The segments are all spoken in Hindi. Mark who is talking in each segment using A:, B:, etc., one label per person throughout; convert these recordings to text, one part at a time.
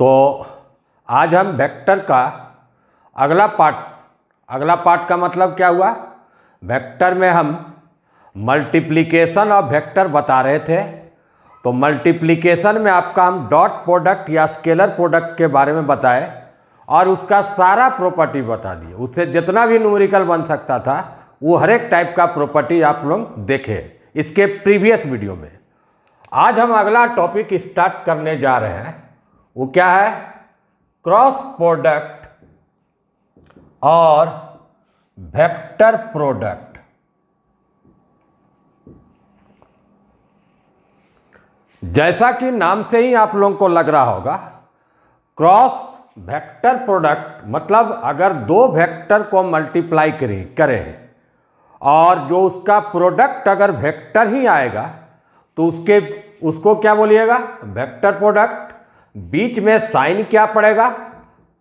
A: तो आज हम वेक्टर का अगला पार्ट अगला पार्ट का मतलब क्या हुआ वेक्टर में हम मल्टीप्लिकेशन और वेक्टर बता रहे थे तो मल्टीप्लिकेशन में आपका हम डॉट प्रोडक्ट या स्केलर प्रोडक्ट के बारे में बताए और उसका सारा प्रॉपर्टी बता दिए उससे जितना भी न्यूमरिकल बन सकता था वो हर एक टाइप का प्रॉपर्टी आप लोग देखे इसके प्रीवियस वीडियो में आज हम अगला टॉपिक स्टार्ट करने जा रहे हैं वो क्या है क्रॉस प्रोडक्ट और वेक्टर प्रोडक्ट जैसा कि नाम से ही आप लोगों को लग रहा होगा क्रॉस वेक्टर प्रोडक्ट मतलब अगर दो वेक्टर को मल्टीप्लाई करें करें और जो उसका प्रोडक्ट अगर वेक्टर ही आएगा तो उसके उसको क्या बोलिएगा वेक्टर प्रोडक्ट बीच में साइन क्या पड़ेगा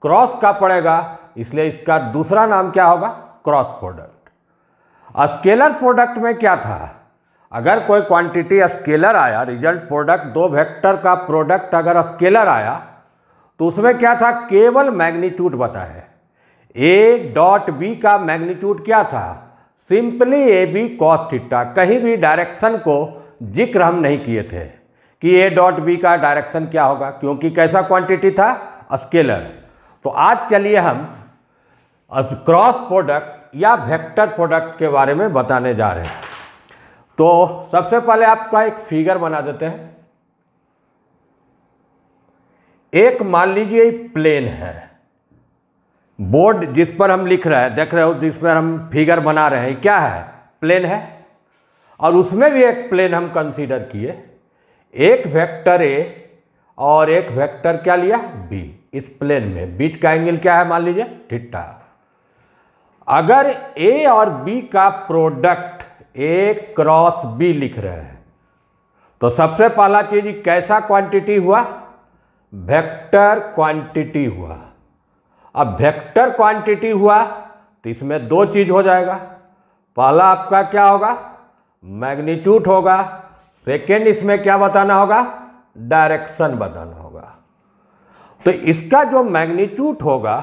A: क्रॉस का पड़ेगा इसलिए इसका दूसरा नाम क्या होगा क्रॉस प्रोडक्ट स्केलर प्रोडक्ट में क्या था अगर कोई क्वांटिटी स्केलर आया रिजल्ट प्रोडक्ट दो वेक्टर का प्रोडक्ट अगर स्केलर आया तो उसमें क्या था केवल मैग्नीट्यूड बता है ए डॉट बी का मैग्नीट्यूड क्या था सिंपली ए बी कॉस्टिटा कहीं भी डायरेक्शन को जिक्र हम नहीं किए थे कि ए डॉट बी का डायरेक्शन क्या होगा क्योंकि कैसा क्वांटिटी था स्केलर तो आज चलिए हम क्रॉस प्रोडक्ट या वेक्टर प्रोडक्ट के बारे में बताने जा रहे हैं तो सबसे पहले आपका एक फिगर बना देते हैं एक मान लीजिए प्लेन है बोर्ड जिस पर हम लिख रहे हैं देख रहे हो जिस पर हम फिगर बना रहे हैं क्या है प्लेन है और उसमें भी एक प्लेन हम कंसीडर किए एक वेक्टर ए और एक वेक्टर क्या लिया बी इस प्लेन में बीच का एंगल क्या है मान लीजिए ठिट्टा अगर ए और बी का प्रोडक्ट ए क्रॉस बी लिख रहे हैं तो सबसे पहला चीज कैसा क्वांटिटी हुआ वेक्टर क्वांटिटी हुआ अब वेक्टर क्वांटिटी हुआ तो इसमें दो चीज हो जाएगा पहला आपका क्या होगा मैग्नीट्यूट होगा सेकेंड इसमें क्या बताना होगा डायरेक्शन बताना होगा तो इसका जो मैग्नीट्यूट होगा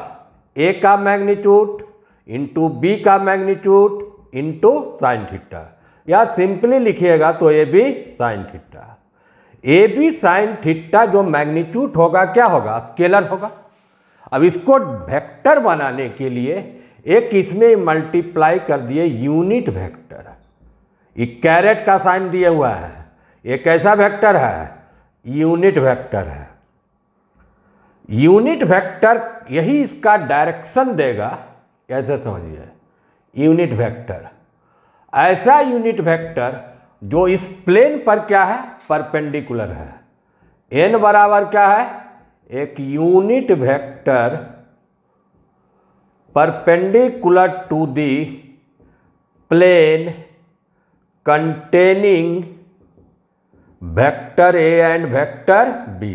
A: ए का मैग्नीट्यूट इंटू बी का मैग्नीट्यूट इंटू साइन थीटा या सिंपली लिखिएगा तो a b sine theta a b sine theta जो मैग्नीट्यूट होगा क्या होगा स्केलर होगा अब इसको वेक्टर बनाने के लिए एक इसमें मल्टीप्लाई कर दिए यूनिट वेक्टर ये कैरेट का साइन दिया हुआ है ये कैसा वेक्टर है यूनिट वेक्टर है यूनिट वेक्टर यही इसका डायरेक्शन देगा ऐसे समझिए यूनिट वेक्टर ऐसा यूनिट वेक्टर जो इस प्लेन पर क्या है परपेंडिकुलर है एन बराबर क्या है एक unit vector perpendicular to the plane containing vector a and vector b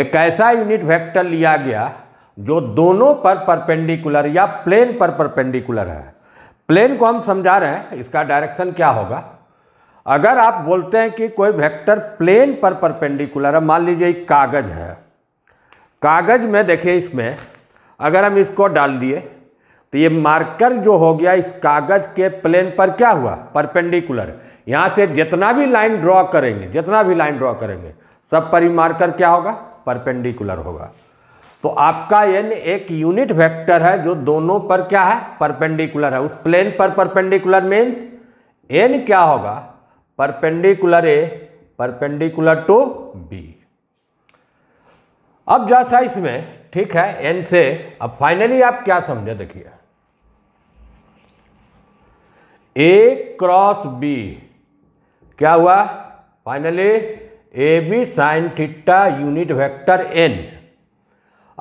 A: एक ऐसा यूनिट वेक्टर लिया गया जो दोनों पर परपेंडिकुलर या प्लेन पर परपेंडिकुलर है प्लेन को हम समझा रहे हैं इसका डायरेक्शन क्या होगा अगर आप बोलते हैं कि कोई वेक्टर प्लेन पर परपेंडिकुलर है मान लीजिए कागज़ है कागज़ में देखिए इसमें अगर हम इसको डाल दिए तो ये मार्कर जो हो गया इस कागज के प्लेन पर क्या हुआ परपेंडिकुलर यहाँ से जितना भी लाइन ड्रॉ करेंगे जितना भी लाइन ड्रॉ करेंगे सब पर ही मार्कर क्या होगा परपेंडिकुलर होगा तो आपका एन एक यूनिट वेक्टर है जो दोनों पर क्या है परपेंडिकुलर है उस प्लेन पर परपेंडिकुलर मीन एन क्या होगा perpendicular a perpendicular to b अब जैसा इसमें ठीक है एन से अब फाइनली आप क्या समझे देखिए ए क्रॉस बी क्या हुआ finally a b sine theta unit vector n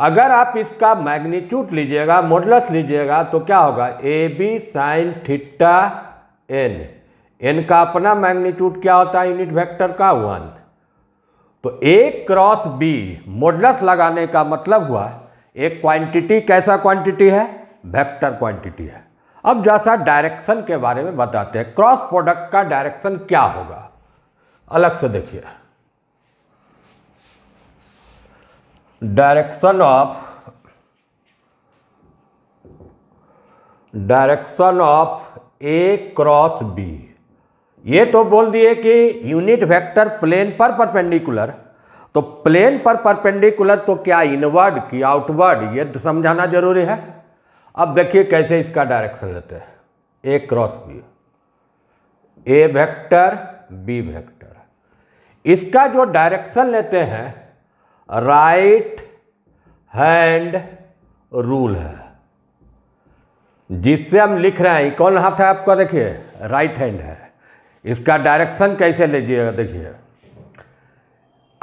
A: अगर आप इसका मैग्नीट्यूड लीजिएगा मॉडलस लीजिएगा तो क्या होगा a b sine theta n n का अपना मैग्नीट्यूड क्या होता है यूनिट वेक्टर का वन तो ए क्रॉस बी मॉडलस लगाने का मतलब हुआ एक क्वांटिटी कैसा क्वांटिटी है वेक्टर क्वांटिटी है अब जैसा डायरेक्शन के बारे में बताते हैं क्रॉस प्रोडक्ट का डायरेक्शन क्या होगा अलग से देखिए direction of direction of a cross b ये तो बोल दिए कि यूनिट वेक्टर प्लेन पर परपेंडिकुलर तो प्लेन पर परपेंडिकुलर तो क्या इनवर्ड की आउटवर्ड ये तो समझाना जरूरी है अब देखिए कैसे इसका डायरेक्शन लेते हैं a cross b a vector b vector इसका जो डायरेक्शन लेते हैं राइट हैंड रूल है जिससे हम लिख रहे हैं कौन हाथ है आपका देखिए राइट हैंड है इसका डायरेक्शन कैसे लीजिएगा देखिए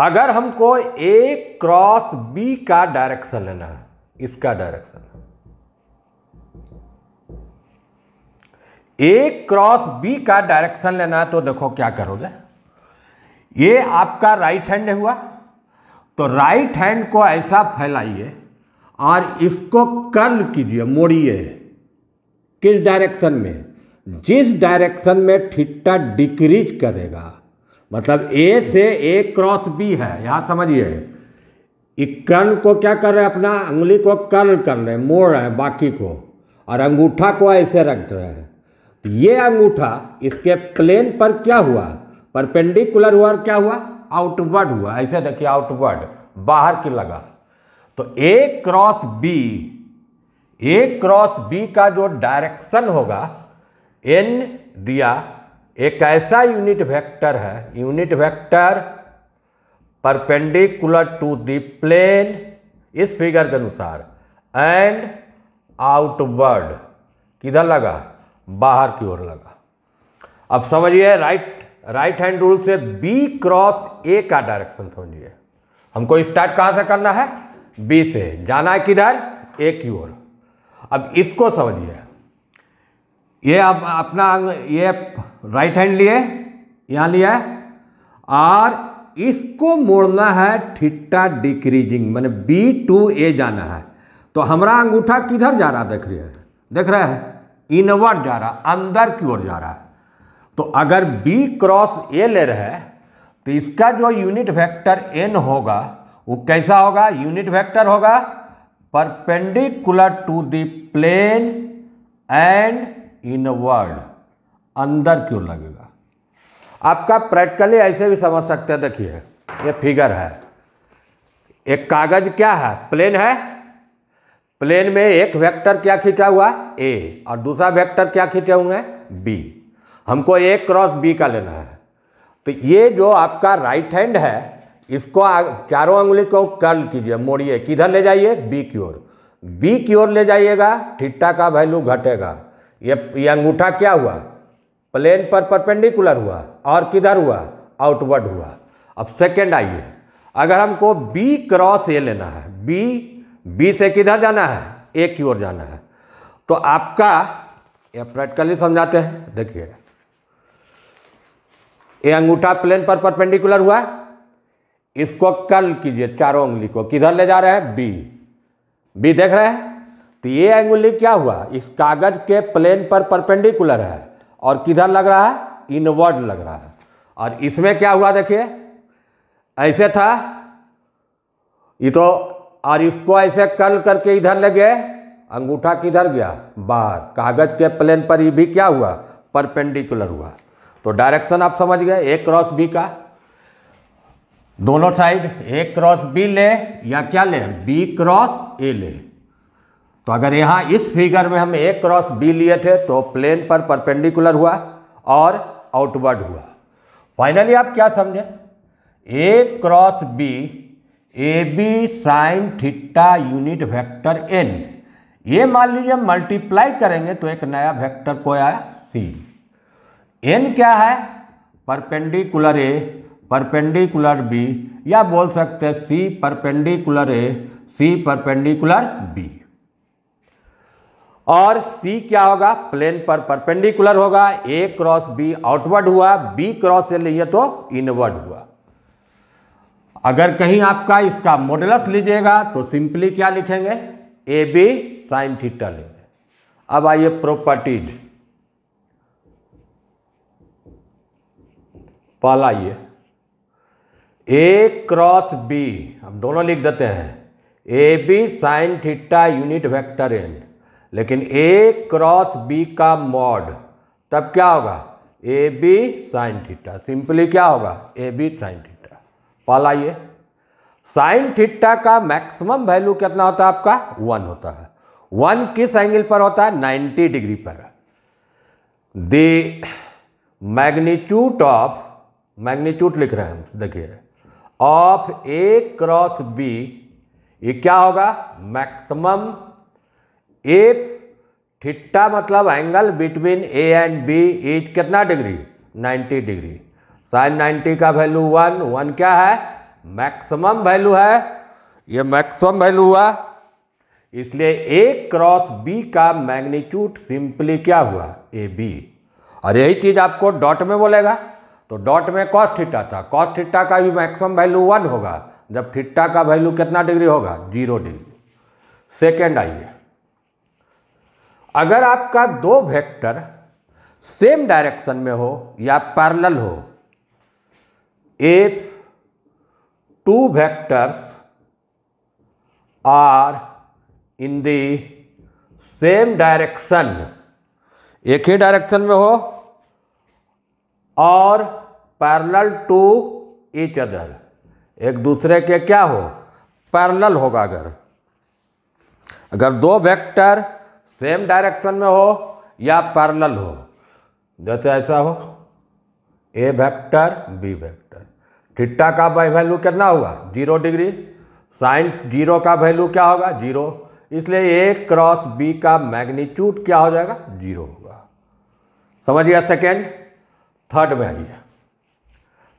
A: अगर हमको ए क्रॉस बी का डायरेक्शन लेना है इसका डायरेक्शन ए क्रॉस बी का डायरेक्शन लेना है तो देखो क्या करोगे ये आपका राइट हैंड हुआ तो राइट हैंड को ऐसा फैलाइए और इसको कर्ल कीजिए मोड़िए किस डायरेक्शन में जिस डायरेक्शन में ठिट्टा डिक्रीज करेगा मतलब ए से ए क्रॉस बी है यहाँ समझिए कर्ल को क्या कर रहे हैं अपना उंगली को कर्ल कर रहे हैं मोड़ रहे हैं बाकी को और अंगूठा को ऐसे रख रहे हैं तो ये अंगूठा इसके प्लेन पर क्या हुआ परपेंडिकुलर हुआ और क्या हुआ आउटवर्ड हुआ ऐसे देखिए आउटवर्ड बाहर की लगा तो ए cross b a cross B का जो डायरेक्शन होगा एन दिया एक ऐसा यूनिट वेक्टर है unit vector perpendicular to the plane इस फिगर के अनुसार एंड आउटवर्ड किधर लगा बाहर की ओर लगा अब समझिए राइट राइट हैंड रूल से बी क्रॉस ए का डायरेक्शन समझिए हमको स्टार्ट कहाँ से करना है बी से जाना है किधर ए की ओर अब इसको समझिए ये अब अपना ये राइट हैंड लिए यहां लिया है और इसको मोड़ना है ठिट्टा डिक्रीजिंग मैंने बी टू ए जाना है तो हमारा अंगूठा किधर जा रहा देख रही है देख रहे हैं इनवर्ड जा रहा अंदर की ओर जा रहा है तो अगर B क्रॉस ए ले रहे हैं तो इसका जो यूनिट वेक्टर n होगा वो कैसा होगा यूनिट वेक्टर होगा perpendicular to the plane and inward अंदर क्यों लगेगा आपका प्रैक्टिकली ऐसे भी समझ सकते हैं देखिए ये फिगर है एक कागज क्या है प्लेन है प्लेन में एक वेक्टर क्या खींचा हुआ ए और दूसरा वेक्टर क्या खींचे हुए हैं बी हमको ए क्रॉस बी का लेना है तो ये जो आपका राइट हैंड है इसको चारों उंगली को कर्ल कीजिए मोड़िए किधर ले जाइए बी की ओर बी की ओर ले जाइएगा ठिट्टा का वैल्यू घटेगा ये ये अंगूठा क्या हुआ प्लेन पर परपेंडिकुलर हुआ और किधर हुआ आउटवर्ड हुआ अब सेकेंड आइए अगर हमको बी क्रॉस ए लेना है बी बी से किधर जाना है ए की ओर जाना है तो आपका यह प्रैक्टिकली समझाते हैं देखिए ये अंगूठा प्लेन पर परपेंडिकुलर हुआ इसको कल कीजिए चारों उंगली को किधर ले जा रहे हैं बी बी देख रहे हैं तो ये उंगली क्या हुआ इस कागज के प्लेन पर परपेंडिकुलर है और किधर लग रहा है इनवर्ड लग रहा है और इसमें क्या हुआ देखिए ऐसे था ये तो और इसको ऐसे कल करके इधर ले गए अंगूठा किधर गया बाहर कागज के प्लेन पर ये भी क्या हुआ परपेंडिकुलर हुआ तो डायरेक्शन आप समझ गए एक क्रॉस बी का दोनों साइड एक क्रॉस बी ले या क्या ले बी क्रॉस ए ले तो अगर यहां इस फिगर में हम एक क्रॉस बी लिए थे तो प्लेन पर परपेंडिकुलर हुआ और आउटवर्ड हुआ फाइनली आप क्या समझे एक cross b a b sine theta unit vector n ये मान लीजिए मल्टीप्लाई करेंगे तो एक नया वेक्टर को आया सी एन क्या है परपेंडिकुलर ए परपेंडिकुलर बी या बोल सकते हैं C perpendicular A C perpendicular B और सी क्या होगा प्लेन पर परपेंडिकुलर होगा ए क्रॉस बी आउटवर्ड हुआ बी क्रॉस ए लिए तो इनवर्ड हुआ अगर कहीं आपका इसका मॉडलस लीजिएगा तो सिंपली क्या लिखेंगे ए बी साइन थीटा लेंगे अब आइए प्रॉपर्टीज पहला ये ए क्रॉस बी हम दोनों लिख देते हैं a b sine theta unit vector n लेकिन ए क्रॉस बी का मॉड तब क्या होगा a b sine theta simply क्या होगा ए बी साइन थीटा पहला ये साइन थीटा का मैक्सिमम वैल्यू कितना होता है आपका वन होता है वन किस एंगल पर होता है नाइन्टी डिग्री पर द ऑफ मैग्नीट्यूट लिख रहे हैं हम देखिए ऑफ ए क्रॉस बी ये क्या होगा मैक्सिमम ए थीटा मतलब angle between a and b is कितना डिग्री 90 डिग्री साइन नाइन्टी का वैल्यू वन वन क्या है मैक्सिमम वैल्यू है ये मैक्सिमम वैल्यू हुआ इसलिए ए क्रॉस बी का मैग्नीट्यूड सिंपली क्या हुआ ए बी और यही चीज़ आपको डॉट में बोलेगा तो डॉट में कॉस थीटा था कॉस थीटा का भी मैक्सिमम वैल्यू वन होगा जब थीटा का वैल्यू कितना डिग्री होगा जीरो डिग्री सेकेंड आइए अगर आपका दो वेक्टर सेम डायरेक्शन में हो या पैरेलल हो if two vectors are in the same direction एक ही डायरेक्शन में हो और पैरेलल टू ईच अदर एक दूसरे के क्या हो पैरेलल होगा अगर अगर दो वेक्टर सेम डायरेक्शन में हो या पैरेलल हो जैसे ऐसा हो a vector b vector theta का वैल्यू कितना होगा जीरो डिग्री साइन जीरो का वैल्यू क्या होगा जीरो इसलिए ए क्रॉस बी का मैग्नीट्यूड क्या हो जाएगा जीरो होगा समझ गया सेकेंड थर्ड में आइए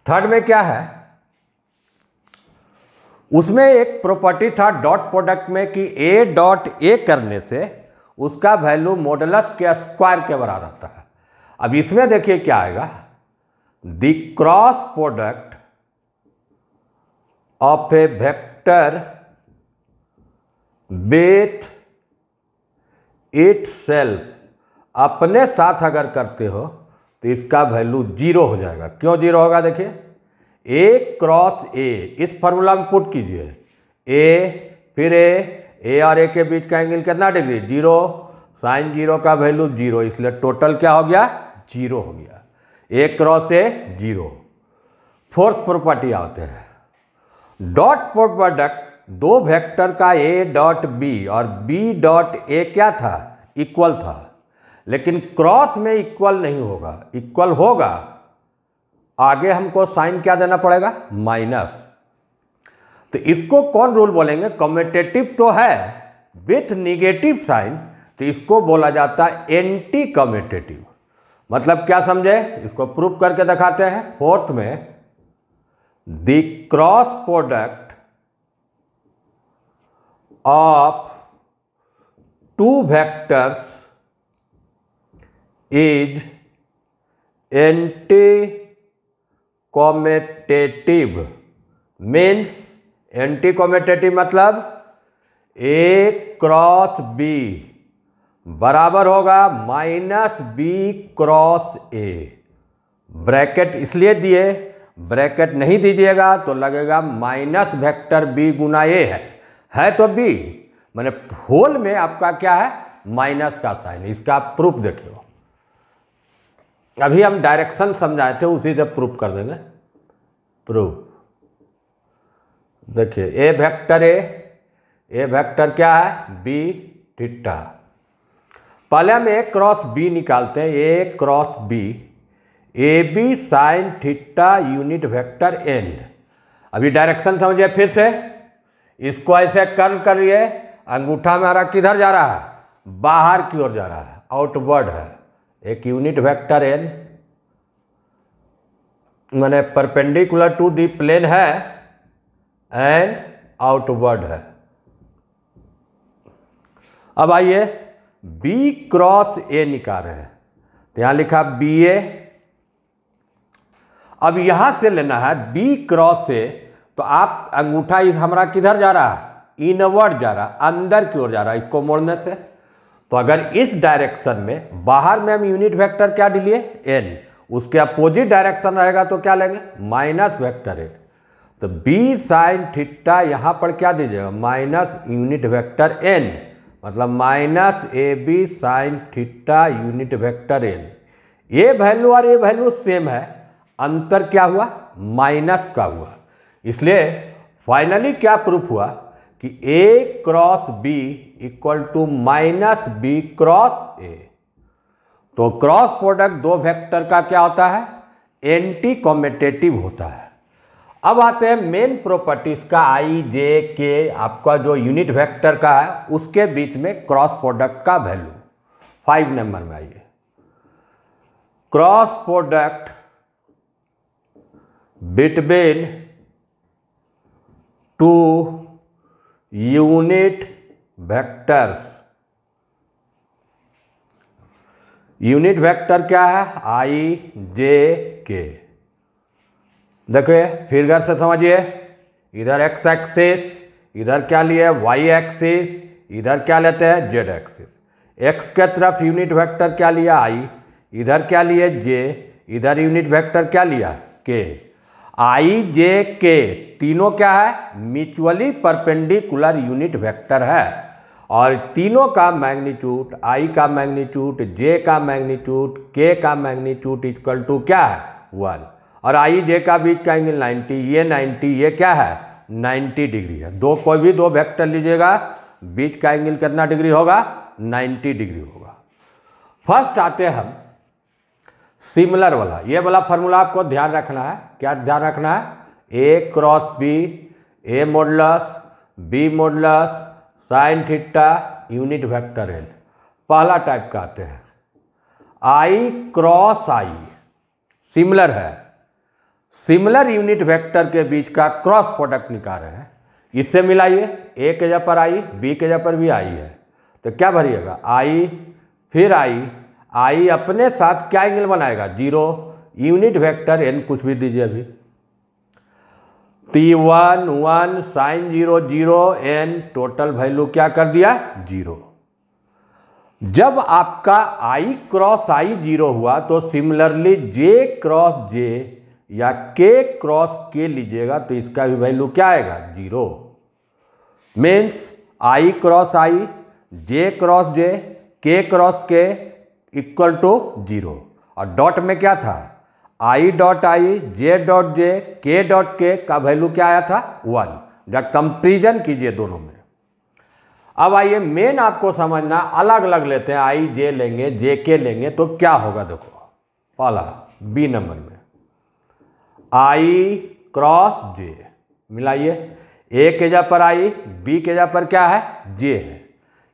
A: थर्ड में क्या है उसमें एक प्रॉपर्टी था डॉट प्रोडक्ट में कि ए डॉट ए करने से उसका वैल्यू मॉडलस के स्क्वायर के बराबर आता है अब इसमें देखिए क्या आएगा the cross product of a vector with itself अपने साथ अगर करते हो तो इसका वैल्यू जीरो हो जाएगा क्यों जीरो होगा देखिए ए क्रॉस ए इस फॉर्मूला में पुट कीजिए ए फिर ए ए और ए के बीच का एंगल कितना डिग्री जीरो साइन जीरो का वैल्यू जीरो इसलिए टोटल क्या हो गया जीरो हो गया a cross a zero fourth property आते हैं डॉट प्रोडक्ट दो वेक्टर का ए डॉट बी और बी डॉट ए क्या था इक्वल था लेकिन क्रॉस में इक्वल नहीं होगा इक्वल होगा आगे हमको साइन क्या देना पड़ेगा माइनस तो इसको कौन रूल बोलेंगे कम्यूटेटिव तो है विथ निगेटिव साइन तो इसको बोला जाता है एंटी कम्यूटेटिव मतलब क्या समझे इसको प्रूफ करके दिखाते हैं फोर्थ में the cross product of two vectors is anti-commutative means anti-commutative matlab a cross b बराबर होगा minus b cross a bracket इसलिए दिए ब्रैकेट नहीं दीजिएगा तो लगेगा माइनस वेक्टर बी गुना ए है है तो बी मैंने होल में आपका क्या है माइनस का साइन इसका आप प्रूफ देखियो अभी हम डायरेक्शन समझाए थे उसी से प्रूफ कर देंगे प्रूफ देखिए ए वेक्टर ए ए वेक्टर क्या है बी टिट्टा पहले हम ए क्रॉस बी निकालते हैं a cross b a b sine theta unit vector n अभी डायरेक्शन समझिए फिर से इसको ऐसे कर लिए अंगूठा हमारा किधर जा रहा है बाहर की ओर जा रहा है आउटवर्ड है एक यूनिट वेक्टर एन मैंने परपेंडिकुलर टू दी प्लेन है एंड आउटवर्ड है अब आइए बी क्रॉस ए निकाल रहे हैं तो यहाँ लिखा बी ए अब यहाँ से लेना है बी क्रॉस से तो आप अंगूठा इस हमारा किधर जा रहा है इनवर्ड जा रहा अंदर की ओर जा रहा है इसको मोड़ने से तो अगर इस डायरेक्शन में बाहर में हम यूनिट वेक्टर क्या डिलिए एन उसके अपोजिट डायरेक्शन रहेगा तो क्या लेंगे माइनस वेक्टर एन तो बी साइन ठिट्टा यहाँ पर क्या दीजिएगा माइनस यूनिट वेक्टर एन मतलब minus a b sine theta unit vector n ये वैल्यू और ये वैल्यू सेम है अंतर क्या हुआ माइनस का हुआ इसलिए फाइनली क्या प्रूफ हुआ कि ए cross b equal to minus b cross a तो क्रॉस प्रोडक्ट दो वेक्टर का क्या होता है एंटी कॉमेटेटिव होता है अब आते हैं मेन प्रॉपर्टीज का आई जे के आपका जो यूनिट वेक्टर का है उसके बीच में क्रॉस प्रोडक्ट का वैल्यू फाइव नंबर में आइए cross product between two unit vectors unit vector क्या है आई जे के देखिए फिर घर से समझिए इधर एक्स एक्सिस इधर क्या लिए वाई एक्सिस इधर क्या लेते हैं जेड एक्सिस एक्स के तरफ यूनिट वेक्टर क्या लिया आई इधर क्या लिए जे इधर यूनिट वेक्टर क्या लिया के आई जे के तीनों क्या है म्यूचुअली परपेंडिकुलर यूनिट वेक्टर है और तीनों का मैग्नीट्यूड आई का मैग्नीट्यूड जे का मैग्नीट्यूड के का मैग्नीट्यूड इक्वल टू क्या है वन और आई जे का बीच का एंगल 90 ये 90 ये क्या है 90 डिग्री है दो कोई भी दो वेक्टर लीजिएगा बीच का एंगल कितना डिग्री होगा 90 डिग्री होगा फर्स्ट आते हम सिमिलर वाला ये वाला फार्मूला आपको ध्यान रखना है क्या ध्यान रखना है a cross b a modulus b modulus sine theta unit vector n पहला टाइप का आते हैं आई क्रॉस आई सिमिलर है सिमिलर यूनिट वेक्टर के बीच का क्रॉस प्रोडक्ट निकाल रहे हैं इससे मिलाइए ए के जगह पर आई बी के जगह पर भी आई है तो क्या भरिएगा आई फिर आई आई अपने साथ क्या एंगल बनाएगा जीरो यूनिट वेक्टर एन कुछ भी दीजिए अभी t one one sine zero zero n total value क्या कर दिया जीरो जब आपका आई क्रॉस आई जीरो हुआ तो सिमिलरली जे क्रॉस जे या के क्रॉस के लीजिएगा तो इसका भी वैल्यू क्या आएगा zero means i cross i j cross j k cross k equal to zero और डॉट में क्या था I dot I J dot J के डॉट के का वैल्यू क्या आया था वन जब कंपेरिजन कीजिए दोनों में अब आइए मेन आपको समझना अलग अलग लेते हैं आई जे लेंगे जे के लेंगे तो क्या होगा देखो पहला बी नंबर में आई क्रॉस जे मिलाइए ए के जा पर आई बी के जा पर क्या है जे है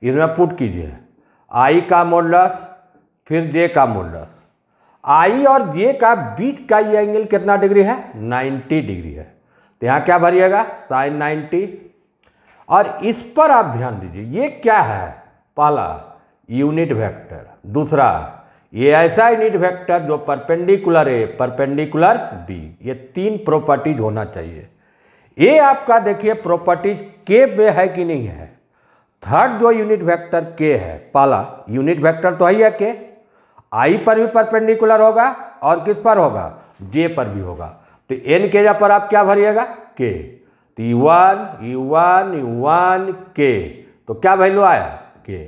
A: इसमें पुट कीजिए आई का मोडलस फिर जे का मोडस आई और जे का बीच का ये एंगल कितना डिग्री है 90 डिग्री है तो यहाँ क्या भरिएगा साइन 90 और इस पर आप ध्यान दीजिए ये क्या है पहला यूनिट वेक्टर दूसरा ये ऐसा यूनिट वेक्टर जो परपेंडिकुलर ए परपेंडिकुलर बी ये तीन प्रॉपर्टीज होना चाहिए ये आपका देखिए प्रॉपर्टीज के में है कि नहीं है थर्ड जो यूनिट वेक्टर के है पाला यूनिट वेक्टर तो है या के आई पर भी परपेंडिकुलर होगा और किस पर होगा जे पर भी होगा तो एन के जगह पर आप क्या भरिएगा के तो e one e one e one k तो क्या वैल्यू आया के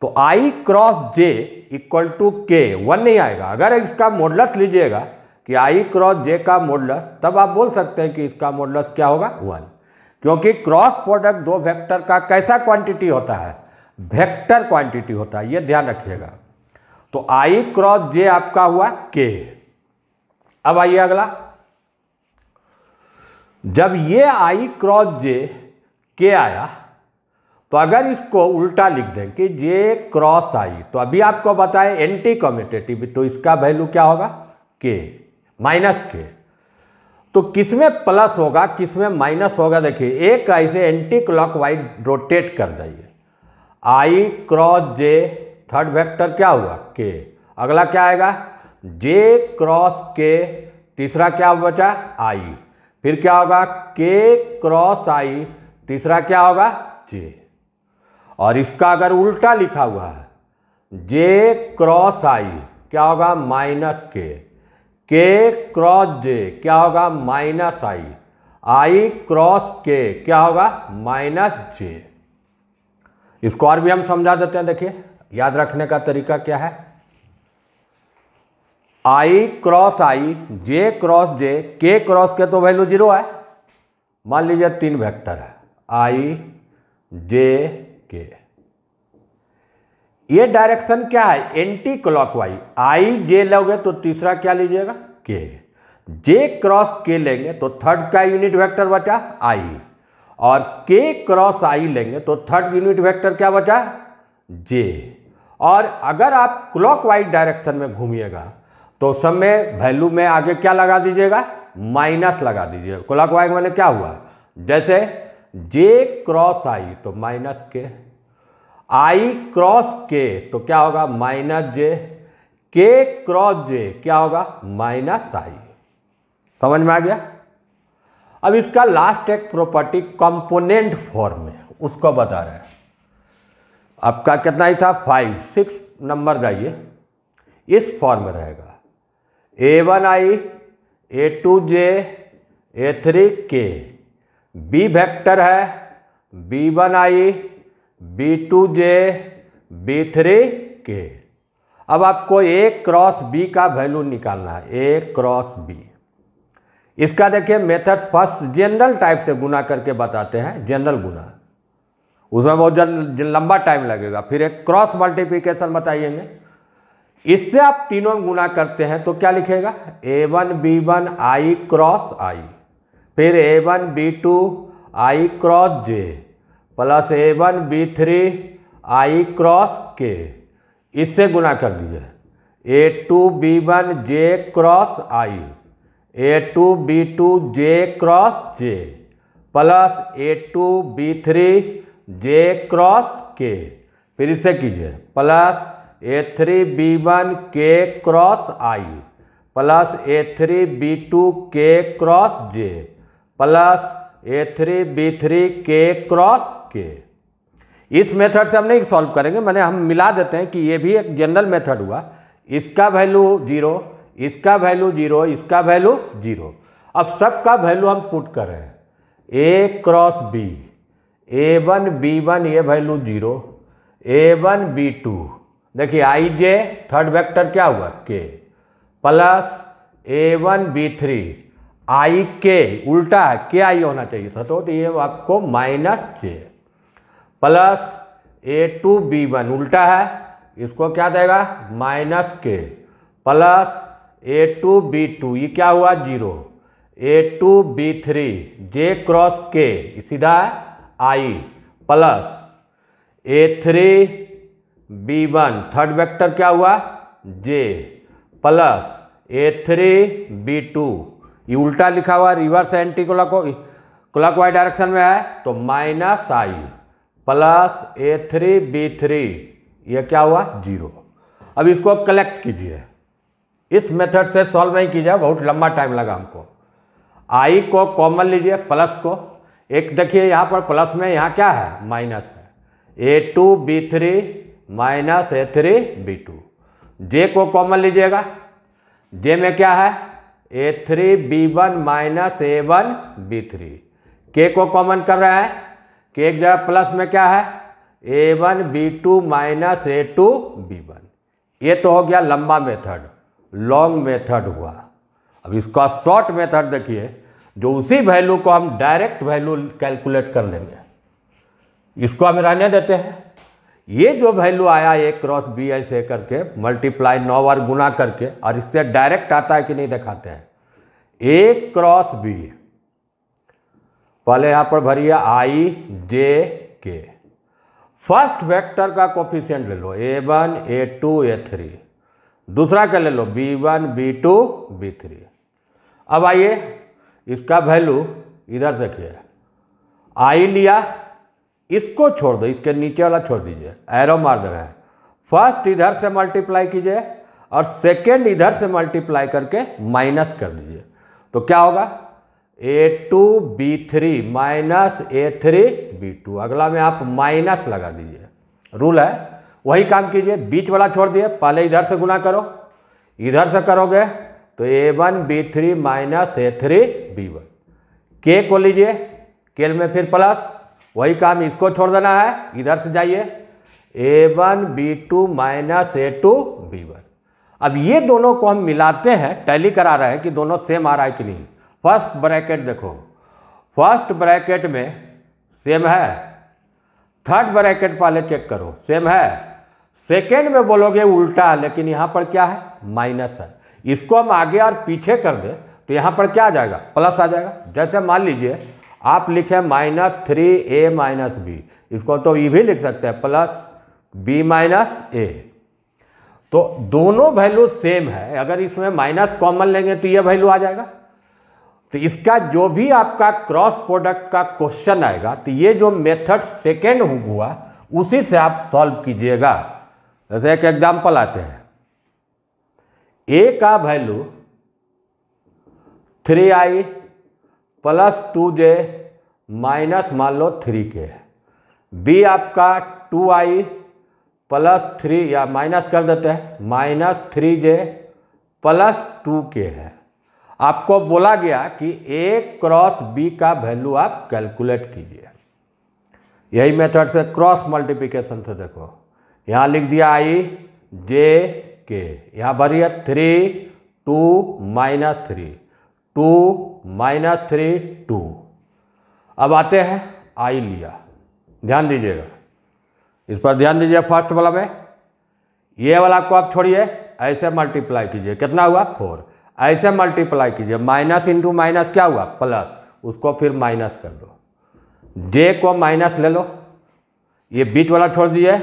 A: तो i cross j equal to k one नहीं आएगा अगर इसका मॉडलस लीजिएगा कि आई क्रॉस जे का मॉडलस तब आप बोल सकते हैं कि इसका मॉडलस क्या होगा वन क्योंकि क्रॉस प्रोडक्ट दो वेक्टर का कैसा क्वांटिटी होता है वेक्टर क्वांटिटी होता है ये ध्यान रखिएगा तो आई क्रॉस जे आपका हुआ के अब आइए अगला जब ये आई क्रॉस जे के आया तो अगर इसको उल्टा लिख दें कि जे क्रॉस आई तो अभी आपको बताएं एंटी कॉमेटेटिव तो इसका वैल्यू क्या होगा के माइनस के तो किसमें प्लस होगा किसमें माइनस होगा देखिए एक ऐसे एंटी क्लॉक वाइज रोटेट कर दिए i cross j third vector क्या हुआ के अगला क्या आएगा जे क्रॉस के तीसरा क्या बचा आई फिर क्या होगा के क्रॉस आई तीसरा क्या होगा जे और इसका अगर उल्टा लिखा हुआ है जे क्रॉस आई क्या होगा माइनस के के क्रॉस जे क्या होगा माइनस आई आई क्रॉस के क्या होगा माइनस जे इसको और भी हम समझा देते हैं देखिए याद रखने का तरीका क्या है आई cross i j cross j k cross के तो वैल्यू जीरो है मान लीजिए तीन वेक्टर है आई जे के ये डायरेक्शन क्या है anti clockwise i j लोगे तो तीसरा क्या लीजिएगा के जे क्रॉस के लेंगे तो थर्ड का यूनिट वेक्टर बचा आई और के क्रॉस आई लेंगे तो थर्ड यूनिट वेक्टर क्या बचा जे और अगर आप क्लॉक वाइज डायरेक्शन में घूमिएगा तो सब में वैल्यू में आगे क्या लगा दीजिएगा माइनस लगा दीजिएगा क्लॉक वाइज मैंने क्या हुआ जैसे जे क्रॉस आई तो माइनस के आई क्रॉस के तो क्या होगा माइनस जे के क्रॉस जे क्या होगा माइनस आई समझ में आ गया अब इसका लास्ट एक प्रॉपर्टी कंपोनेंट फॉर्म में उसको बता रहे हैं आपका कितना ही था फाइव सिक्स नंबर जाइए इस फॉर्म में रहेगा a one i a two j a three k b vector है b one i b two j b three k अब आपको ए क्रॉस बी का वैल्यू निकालना है ए क्रॉस बी इसका देखिए मेथड फर्स्ट जनरल टाइप से गुना करके बताते हैं जनरल गुना उसमें बहुत जल्द लंबा टाइम लगेगा फिर एक क्रॉस मल्टीप्लीकेशन बताइएंगे इससे आप तीनों में गुना करते हैं तो क्या लिखेगा a one b one i cross i फिर a one b two i cross j plus a one b three i cross k इससे गुना कर दीजिए a two b one j cross i a two b two j cross j plus a two b three j cross k फिर इसे कीजिए plus a three b one k cross i plus a three b two के cross j plus a three b three k cross k इस मेथड से हम नहीं सॉल्व करेंगे मैंने हम मिला देते हैं कि ये भी एक जनरल मेथड हुआ इसका वैल्यू जीरो इसका वैल्यू जीरो इसका वैल्यू जीरो अब सबका वैल्यू हम पुट कर रहे हैं a cross b a one b one ये value zero a one b two देखिए आई जे थर्ड वेक्टर क्या हुआ k plus a one b three i k उल्टा है के आई होना चाहिए था तो ये आपको minus j plus a two b one उल्टा है इसको क्या देगा minus k plus a two b two ये क्या हुआ zero a two b three j cross k सीधा है i plus a three b one third vector क्या हुआ j plus a three b two ये उल्टा लिखा हुआ reverse anti clock clockwise direction में है तो minus i plus a three b three ये क्या हुआ जीरो अब इसको आप कलेक्ट कीजिए इस मेथड से सॉल्व नहीं कीजिए बहुत लंबा टाइम लगा हमको आई को कॉमन लीजिए प्लस को एक देखिए यहाँ पर प्लस में यहाँ क्या है माइनस है a two b three minus a three b two j को कॉमन लीजिएगा जे में क्या है a three b one minus a one b three k को कॉमन कर रहे हैं के एक जगह प्लस में क्या है a one b two minus a two b one ये तो हो गया लंबा मेथड लॉन्ग मेथड हुआ अब इसका शॉर्ट मेथड देखिए जो उसी वैल्यू को हम डायरेक्ट वैल्यू कैलकुलेट कर लेंगे इसको हम रहने देते हैं ये जो वैल्यू आया ए क्रॉस बी ऐसे करके मल्टीप्लाई नौ बार गुना करके और इससे डायरेक्ट आता है कि नहीं दिखाते हैं ए क्रॉस बी पहले यहाँ पर भरिए आई जे के फर्स्ट वेक्टर का कोफिशियंट ले लो a one a two a three दूसरा का ले लो b one b two b three अब आइए इसका वैल्यू इधर देखिए आई लिया इसको छोड़ दो इसके नीचे वाला छोड़ दीजिए एरो मार दे रहे हैं फर्स्ट इधर से मल्टीप्लाई कीजिए और सेकेंड इधर से मल्टीप्लाई करके माइनस कर दीजिए तो क्या होगा a two b three minus a three b two अगला में आप माइनस लगा दीजिए रूल है वही काम कीजिए बीच वाला छोड़ दिए पहले इधर से गुना करो इधर से करोगे तो a one b three minus a three b one k को लीजिए केल में फिर प्लस वही काम इसको छोड़ देना है इधर से जाइए a one b two minus a two b one अब ये दोनों को हम मिलाते हैं टैली करा रहे हैं कि दोनों सेम आ रहा है कि नहीं फर्स्ट ब्रैकेट देखो फर्स्ट ब्रैकेट में सेम है थर्ड ब्रैकेट पहले चेक करो सेम है सेकेंड में बोलोगे उल्टा लेकिन यहाँ पर क्या है माइनस है इसको हम आगे और पीछे कर दें तो यहाँ पर क्या आ जाएगा प्लस आ जाएगा जैसे मान लीजिए आप लिखे minus three a minus b इसको तो ये e भी लिख सकते हैं प्लस बी माइनस ए तो दोनों वैल्यू सेम है अगर इसमें माइनस कॉमन लेंगे तो ये वैल्यू आ जाएगा तो इसका जो भी आपका क्रॉस प्रोडक्ट का क्वेश्चन आएगा तो ये जो मेथड सेकेंड हुआ उसी से आप सॉल्व कीजिएगा जैसे एक एग्जाम्पल आते हैं ए का value three i plus two j minus मान लो थ्री के है बी आपका टू आई प्लस थ्री या माइनस कर देते हैं minus three j plus two k है आपको बोला गया कि ए क्रॉस बी का वैल्यू आप कैलकुलेट कीजिए यही मेथड से क्रॉस मल्टीप्लिकेशन से देखो यहाँ लिख दिया आई जे के यहाँ बढ़िया three two minus three two minus three two अब आते हैं आई लिया ध्यान दीजिएगा इस पर ध्यान दीजिए फर्स्ट वाला में ये वाला को आप छोड़िए ऐसे मल्टीप्लाई कीजिए कितना हुआ फोर ऐसे मल्टीप्लाई कीजिए माइनस इंटू माइनस क्या हुआ प्लस उसको फिर माइनस कर दो जे को माइनस ले लो ये बीच वाला छोड़ दीजिए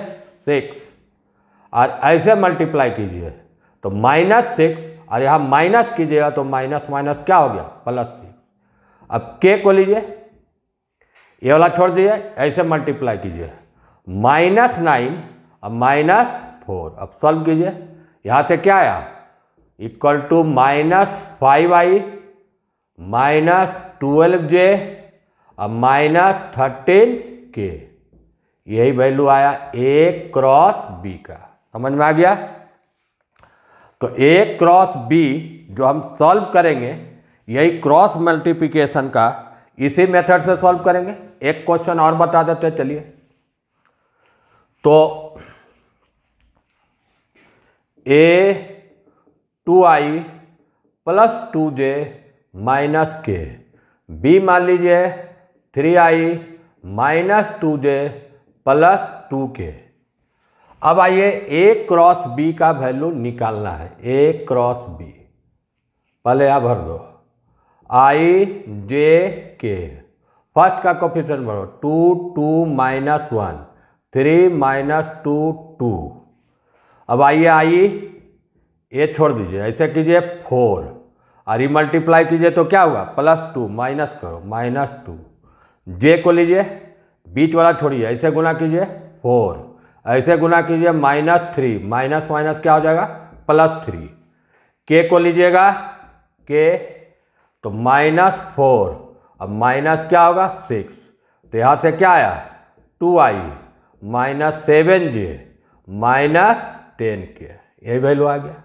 A: सिक्स और ऐसे मल्टीप्लाई कीजिए तो माइनस सिक्स और यहाँ माइनस कीजिएगा तो माइनस माइनस क्या हो गया प्लस सिक्स अब के को लीजिए ये वाला छोड़ दीजिए ऐसे मल्टीप्लाई कीजिए माइनस नाइन और माइनस फोर अब सॉल्व कीजिए यहाँ से क्या आया equal to minus five i minus twelve j और माइनस थर्टीन के यही वैल्यू आया ए क्रॉस बी का समझ में आ गया तो ए क्रॉस बी जो हम सॉल्व करेंगे यही क्रॉस मल्टीप्लिकेशन का इसी मेथड से सॉल्व करेंगे एक क्वेश्चन और बता देते हैं चलिए तो A two i plus two j minus k B मान लीजिए three i minus two j plus two k अब आइए ए क्रॉस बी का वैल्यू निकालना है ए क्रॉस बी पहले आप भर दो आई जे के फर्स्ट का कॉफिशन भरो two two minus one three minus two two अब आइए आई ए छोड़ दीजिए ऐसे कीजिए फोर और मल्टीप्लाई कीजिए तो क्या होगा प्लस टू माइनस करो माइनस टू जे को लीजिए बीच वाला छोड़िए ऐसे गुना कीजिए फोर ऐसे गुना कीजिए माइनस थ्री माइनस माइनस क्या हो जाएगा प्लस थ्री के को लीजिएगा के तो माइनस फोर अब माइनस क्या होगा सिक्स तो यहाँ से क्या आया two i minus seven j minus ten k यही वैल्यू आ गया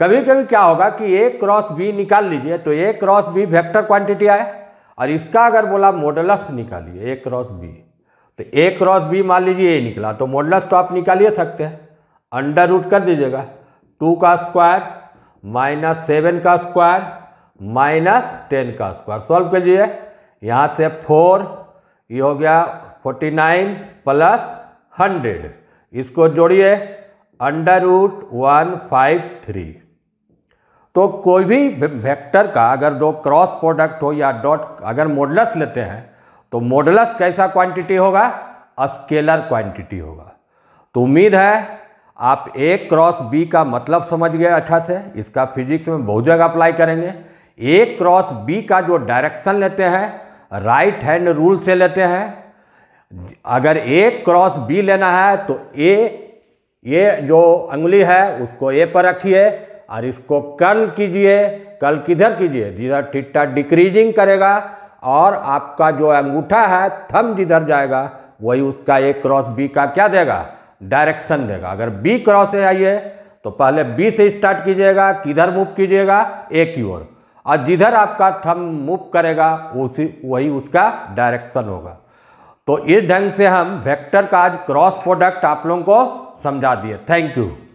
A: कभी कभी क्या होगा कि ए क्रॉस बी निकाल लीजिए तो ए क्रॉस बी वेक्टर क्वांटिटी आए और इसका अगर बोला मॉडलस निकालिए ए क्रॉस बी तो ए क्रॉस बी मान लीजिए ए निकला तो मोडलस तो आप निकाल ही सकते हैं अंडर रूट कर दीजिएगा टू का स्क्वायर माइनस सेवन का स्क्वायर माइनस टेन का स्क्वायर सॉल्व लीजिए यहाँ से फोर ये हो गया फोर्टी नाइन प्लस हंड्रेड इसको जोड़िए under root one five three तो कोई भी वेक्टर का अगर दो क्रॉस प्रोडक्ट हो या डॉट अगर मोडलस लेते हैं तो मॉडलस कैसा क्वांटिटी होगा स्केलर क्वांटिटी होगा तो उम्मीद है आप ए क्रॉस बी का मतलब समझ गए अच्छा से इसका फिजिक्स में बहुत जगह अप्लाई करेंगे ए क्रॉस बी का जो डायरेक्शन लेते हैं राइट हैंड रूल से लेते हैं अगर ए क्रॉस बी लेना है तो ए ये जो अंगुली है उसको ए पर रखिए और इसको कर्ल कीजिए कर्ल किधर कीजिए जिधर टिट्टा डिक्रीजिंग करेगा और आपका जो अंगूठा है थम जिधर जाएगा वही उसका एक क्रॉस बी का क्या देगा डायरेक्शन देगा अगर बी क्रॉस है आइए तो पहले बी से स्टार्ट कीजिएगा किधर मूव कीजिएगा ए की ओर और जिधर आपका थम मूव करेगा उसी वही उसका डायरेक्शन होगा तो इस ढंग से हम वेक्टर का आज क्रॉस प्रोडक्ट आप लोगों को समझा दिए थैंक यू